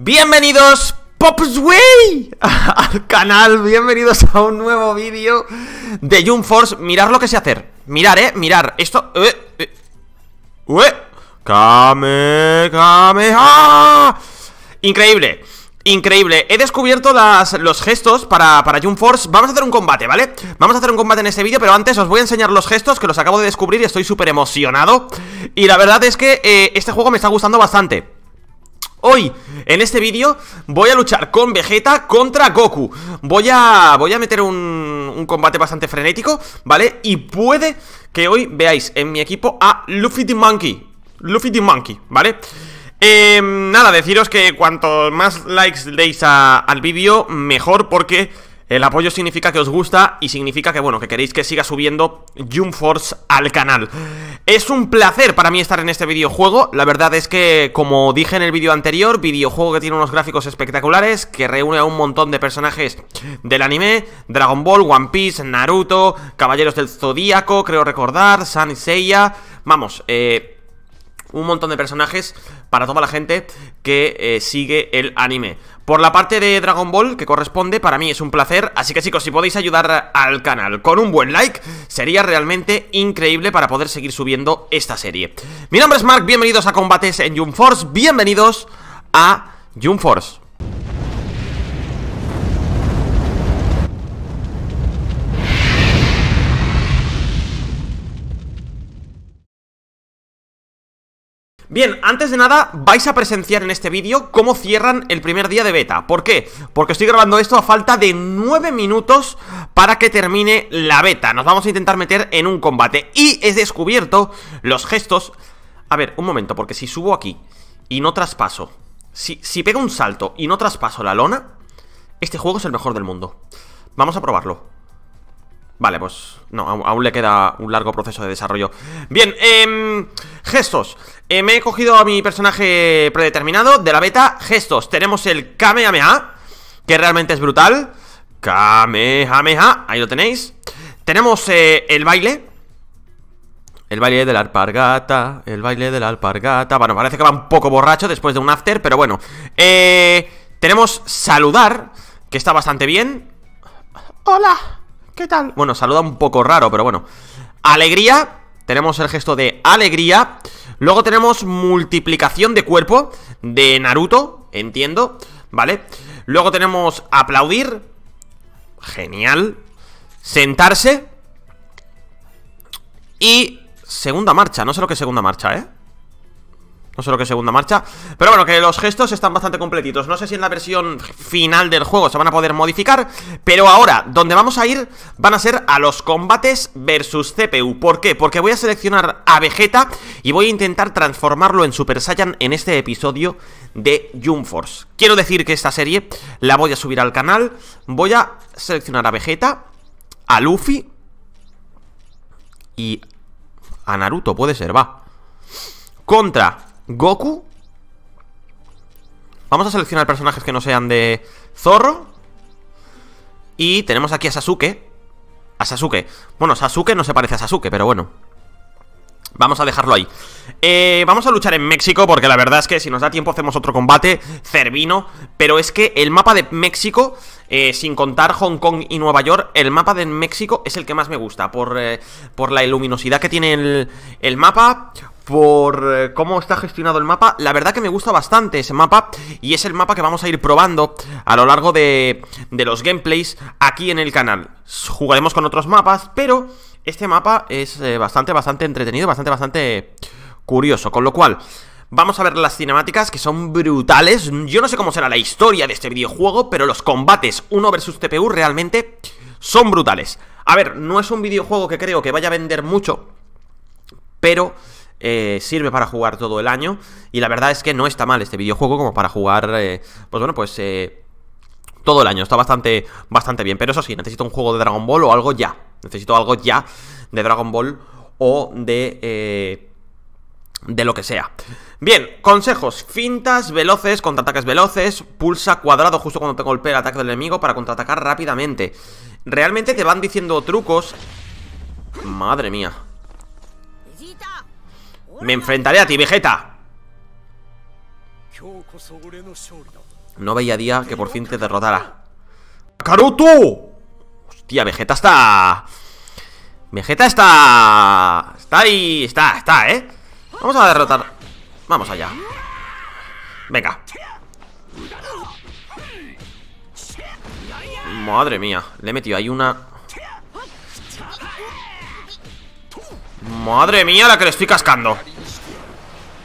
Bienvenidos Popsway al canal, bienvenidos a un nuevo vídeo de Jump Force Mirad lo que sé hacer, mirar, eh, mirar Esto, eh, eh. ¡Ueh! Increíble Increíble, he descubierto los gestos para, para Jump Force Vamos a hacer un combate, ¿vale? Vamos a hacer un combate en este vídeo, pero antes os voy a enseñar los gestos Que los acabo de descubrir y estoy súper emocionado Y la verdad es que eh, este juego me está gustando bastante Hoy, en este vídeo, voy a luchar con Vegeta contra Goku Voy a, voy a meter un, un, combate bastante frenético, ¿vale? Y puede que hoy veáis en mi equipo a Luffy the Monkey Luffy the Monkey, ¿vale? Eh, nada, deciros que cuanto más likes deis al vídeo, mejor porque... El apoyo significa que os gusta y significa que, bueno, que queréis que siga subiendo Jump Force al canal. Es un placer para mí estar en este videojuego. La verdad es que, como dije en el vídeo anterior, videojuego que tiene unos gráficos espectaculares, que reúne a un montón de personajes del anime, Dragon Ball, One Piece, Naruto, Caballeros del Zodíaco, creo recordar, San Seiya... Vamos, eh un montón de personajes para toda la gente que eh, sigue el anime. Por la parte de Dragon Ball, que corresponde, para mí es un placer, así que chicos, si podéis ayudar al canal con un buen like, sería realmente increíble para poder seguir subiendo esta serie. Mi nombre es Mark, bienvenidos a combates en Jump Force, bienvenidos a Jump Force. Bien, antes de nada vais a presenciar en este vídeo cómo cierran el primer día de beta ¿Por qué? Porque estoy grabando esto a falta de 9 minutos para que termine la beta Nos vamos a intentar meter en un combate Y he descubierto los gestos A ver, un momento, porque si subo aquí y no traspaso Si, si pego un salto y no traspaso la lona Este juego es el mejor del mundo Vamos a probarlo Vale, pues no, aún le queda un largo proceso de desarrollo Bien, em, eh, gestos Me he cogido a mi personaje predeterminado de la beta Gestos, tenemos el Kamehameha Que realmente es brutal Kamehameha, ahí lo tenéis Tenemos eh, el baile El baile de la alpargata El baile de la alpargata Bueno, parece que va un poco borracho después de un after Pero bueno, eh, tenemos saludar Que está bastante bien Hola ¿Qué tal? Bueno, saluda un poco raro, pero bueno. Alegría. Tenemos el gesto de alegría. Luego tenemos multiplicación de cuerpo de Naruto, entiendo, ¿vale? Luego tenemos aplaudir. Genial. Sentarse. Y segunda marcha, no sé lo que es segunda marcha, ¿eh? No sé lo que es segunda marcha Pero bueno, que los gestos están bastante completitos No sé si en la versión final del juego se van a poder modificar Pero ahora, donde vamos a ir van a ser a los combates versus CPU ¿Por qué? Porque voy a seleccionar a Vegeta Y voy a intentar transformarlo en Super Saiyan en este episodio de Force Quiero decir que esta serie la voy a subir al canal Voy a seleccionar a Vegeta A Luffy Y a Naruto, puede ser, va Contra Goku Vamos a seleccionar personajes que no sean de Zorro Y tenemos aquí a Sasuke A Sasuke Bueno, Sasuke no se parece a Sasuke, pero bueno Vamos a dejarlo ahí eh, Vamos a luchar en México porque la verdad es que si nos da tiempo hacemos otro combate Cervino Pero es que el mapa de México, eh, sin contar Hong Kong y Nueva York El mapa de México es el que más me gusta Por, eh, por la luminosidad que tiene el, el mapa por eh, cómo está gestionado el mapa. La verdad que me gusta bastante ese mapa y es el mapa que vamos a ir probando a lo largo de, los gameplays aquí en el canal. Jugaremos con otros mapas, pero este mapa es eh, bastante, bastante entretenido, bastante, bastante curioso. Con lo cual... Vamos a ver las cinemáticas que son brutales Yo no sé cómo será la historia de este videojuego Pero los combates 1 vs TPU realmente son brutales A ver, no es un videojuego que creo que vaya a vender mucho Pero eh, sirve para jugar todo el año y la verdad es que no está mal este videojuego como para jugar, eh, pues bueno, pues eh, todo el año, está bastante, bastante bien, pero eso sí, necesito un juego de Dragon Ball o algo ya, necesito algo ya de Dragon Ball o de... de lo que sea. Bien, consejos. Fintas veloces, contraataques veloces. Pulsa cuadrado justo cuando te golpea el ataque del enemigo para contraatacar rápidamente. Realmente te van diciendo trucos. Madre mía. Me enfrentaré a ti, Vegeta. No veía día que por fin te derrotara. ¡Karuto! Hostia, Vegeta está... Vegeta está... Está ahí... Está, está, ¿eh? Vamos a derrotar... Vamos allá. Venga. Madre mía. Le he metido ahí una... Madre mía la que le estoy cascando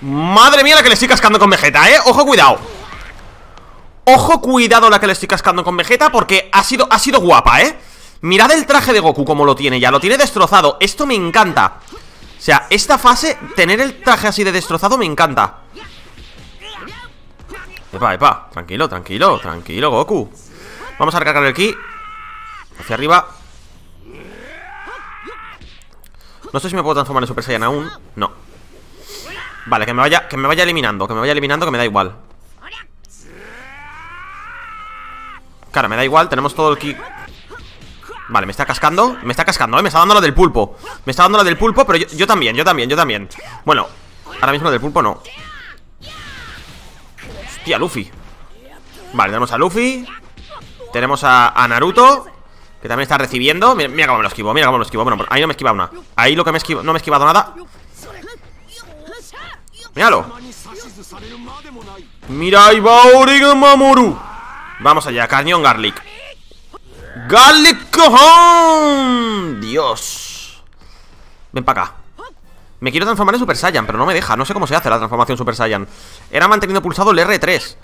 Madre mía la que le estoy cascando con Vegeta, eh Ojo, cuidado Ojo, cuidado la que le estoy cascando con Vegeta Porque ha sido, ha sido guapa, eh Mirad el traje de Goku como lo tiene ya Lo tiene destrozado, esto me encanta O sea, esta fase, tener el traje así de destrozado me encanta Epa, epa, tranquilo, tranquilo, tranquilo Goku Vamos a recargar aquí Hacia arriba No sé si me puedo transformar en Super Saiyan aún No Vale, que me vaya, que me vaya eliminando Que me vaya eliminando, que me da igual Claro, me da igual, tenemos todo el ki Vale, me está cascando Me está cascando, ¿eh? me está dando la del pulpo Me está dando la del pulpo, pero yo, también, yo también, yo también Bueno, ahora mismo del pulpo no Hostia, Luffy Vale, tenemos a Luffy Tenemos a, a Naruto que también está recibiendo Mira, cómo me lo esquivo, mira cómo me lo esquivo Bueno, pues ahí no me esquiva una Ahí lo que me esquivo, no me he esquivado nada Míralo Mira, va Mamoru Vamos allá, cañón Garlic Garlic cojón Dios Ven para acá Me quiero transformar en Super Saiyan, pero no me deja No sé cómo se hace la transformación Super Saiyan Era manteniendo pulsado el R3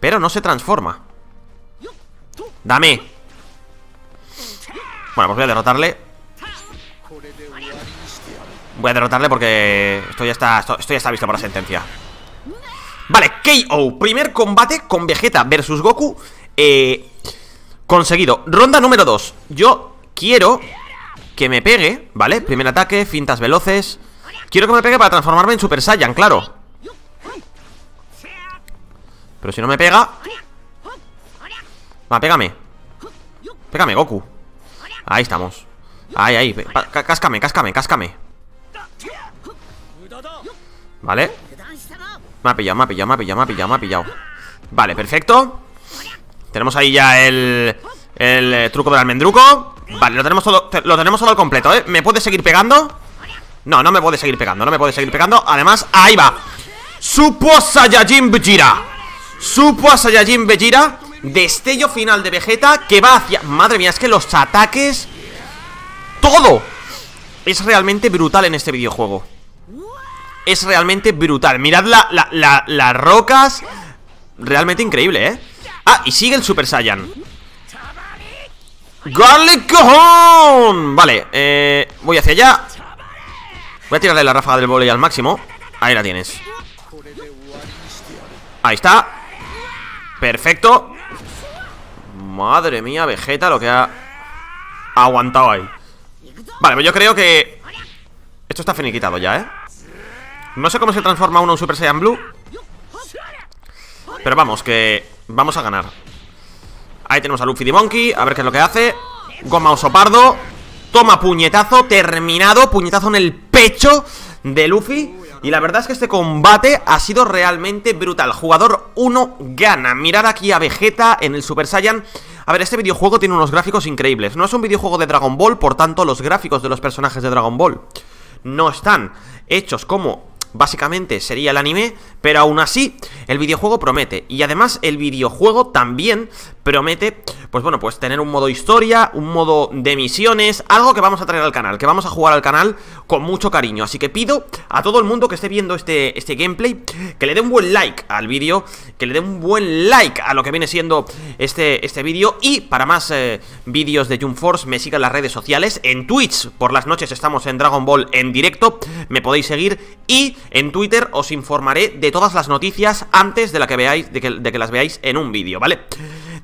Pero no se transforma Dame bueno, pues voy a derrotarle Voy a derrotarle porque esto ya está, está visto por la sentencia Vale, KO Primer combate con Vegeta versus Goku eh, Conseguido Ronda número 2 Yo quiero que me pegue, ¿vale? Primer ataque, fintas veloces Quiero que me pegue para transformarme en Super Saiyan, claro Pero si no me pega Va, pégame Pégame, Goku Ahí estamos. Ahí, ahí. cáscame, cáscame, cáscame. Vale. Me ha pillado, me ha pillado, me ha pillado, me ha pillado, Vale, perfecto. Tenemos ahí ya el, el eh, truco del almendruco. Vale, lo tenemos todo, lo tenemos todo completo, ¿eh? ¿Me puede seguir pegando? No, no me puede seguir pegando, no me puede seguir pegando. Además, ahí va. Supo Saiyajin Bejira. Supo Saiyajin Bejira. Destello final de Vegeta que va hacia... Madre mía, es que los ataques... ¡Todo! Es realmente brutal en este videojuego Es realmente brutal Mirad las rocas Realmente increíble, ¿eh? Ah, y sigue el Super Saiyan ¡Garlic Vale, eh, voy hacia allá Voy a tirarle la ráfaga del volei al máximo Ahí la tienes Ahí está Perfecto Madre mía, Vegeta lo que ha aguantado ahí Vale, pues yo creo que Esto está finiquitado ya, ¿eh? No sé cómo se transforma uno en Super Saiyan Blue Pero vamos, que vamos a ganar Ahí tenemos a Luffy de Monkey A ver qué es lo que hace Goma oso pardo Toma puñetazo, terminado Puñetazo en el pecho de Luffy y la verdad es que este combate ha sido realmente brutal. Jugador 1 gana. Mirad aquí a Vegeta en el Super Saiyan. A ver, este videojuego tiene unos gráficos increíbles. No es un videojuego de Dragon Ball, por tanto los gráficos de los personajes de Dragon Ball no están hechos como básicamente sería el anime, pero aún así el videojuego promete. Y además el videojuego también promete, pues bueno, pues tener un modo historia, un modo de misiones, algo que vamos a traer al canal, que vamos a jugar al canal con mucho cariño. Así que pido a todo el mundo que esté viendo este, este gameplay, que le dé un buen like al vídeo, que le dé un buen like a lo que viene siendo este, este vídeo y para más eh, vídeos de Jump Force me sigan las redes sociales, en Twitch por las noches estamos en Dragon Ball en directo, me podéis seguir y en Twitter os informaré de todas las noticias antes de, la que veáis, de que, de que las veáis en un vídeo, ¿vale?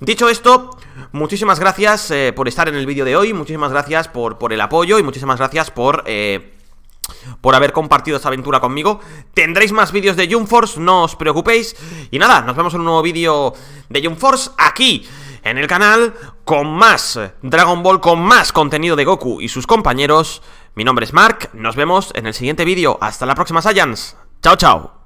Dicho esto, muchísimas gracias eh, por estar en el vídeo de hoy, muchísimas gracias por, por el apoyo y muchísimas gracias por... Eh, por haber compartido esta aventura conmigo Tendréis más vídeos de Jump Force, no os preocupéis Y nada, nos vemos en un nuevo vídeo de Jump Force aquí en el canal con más Dragon Ball, con más contenido de Goku y sus compañeros. Mi nombre es Mark, nos vemos en el siguiente vídeo. Hasta la próxima, Saiyans. Chao, chao.